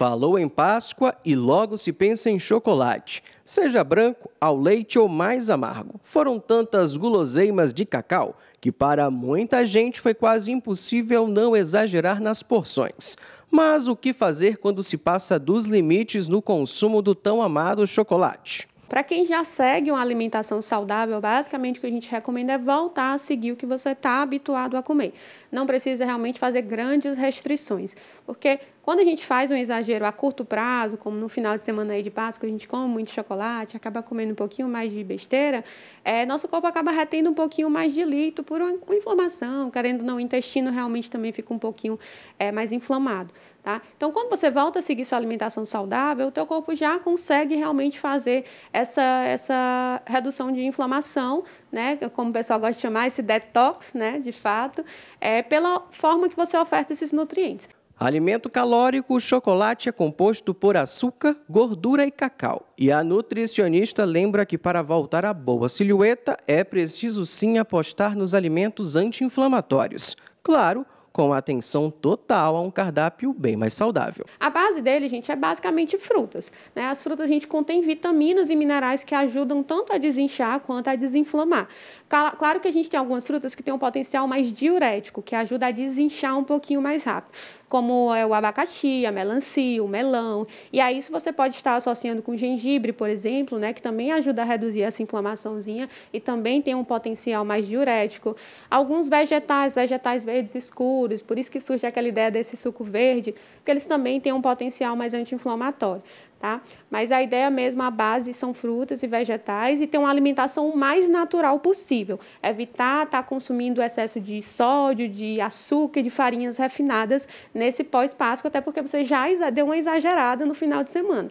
Falou em Páscoa e logo se pensa em chocolate, seja branco, ao leite ou mais amargo. Foram tantas guloseimas de cacau que para muita gente foi quase impossível não exagerar nas porções. Mas o que fazer quando se passa dos limites no consumo do tão amado chocolate? Para quem já segue uma alimentação saudável, basicamente o que a gente recomenda é voltar a seguir o que você está habituado a comer. Não precisa realmente fazer grandes restrições, porque quando a gente faz um exagero a curto prazo, como no final de semana aí de Páscoa, a gente come muito chocolate, acaba comendo um pouquinho mais de besteira, é, nosso corpo acaba retendo um pouquinho mais de lito por uma, uma inflamação, querendo não, o intestino realmente também fica um pouquinho é, mais inflamado. Tá? Então, quando você volta a seguir sua alimentação saudável, o teu corpo já consegue realmente fazer é, essa, essa redução de inflamação, né, como o pessoal gosta de chamar, esse detox, né, de fato, é pela forma que você oferta esses nutrientes. Alimento calórico, o chocolate é composto por açúcar, gordura e cacau. E a nutricionista lembra que para voltar à boa silhueta é preciso sim apostar nos alimentos anti-inflamatórios. Claro, com atenção total a um cardápio bem mais saudável. A base dele, gente, é basicamente frutas. Né? As frutas a gente contém vitaminas e minerais que ajudam tanto a desinchar quanto a desinflamar. Claro que a gente tem algumas frutas que têm um potencial mais diurético, que ajuda a desinchar um pouquinho mais rápido como é o abacaxi, a melancia, o melão. E aí isso você pode estar associando com gengibre, por exemplo, né, que também ajuda a reduzir essa inflamaçãozinha e também tem um potencial mais diurético. Alguns vegetais, vegetais verdes escuros, por isso que surge aquela ideia desse suco verde, porque eles também têm um potencial mais anti-inflamatório tá? Mas a ideia mesmo, a base são frutas e vegetais e ter uma alimentação mais natural possível. Evitar estar tá consumindo excesso de sódio, de açúcar, de farinhas refinadas nesse pós-Páscoa, até porque você já deu uma exagerada no final de semana.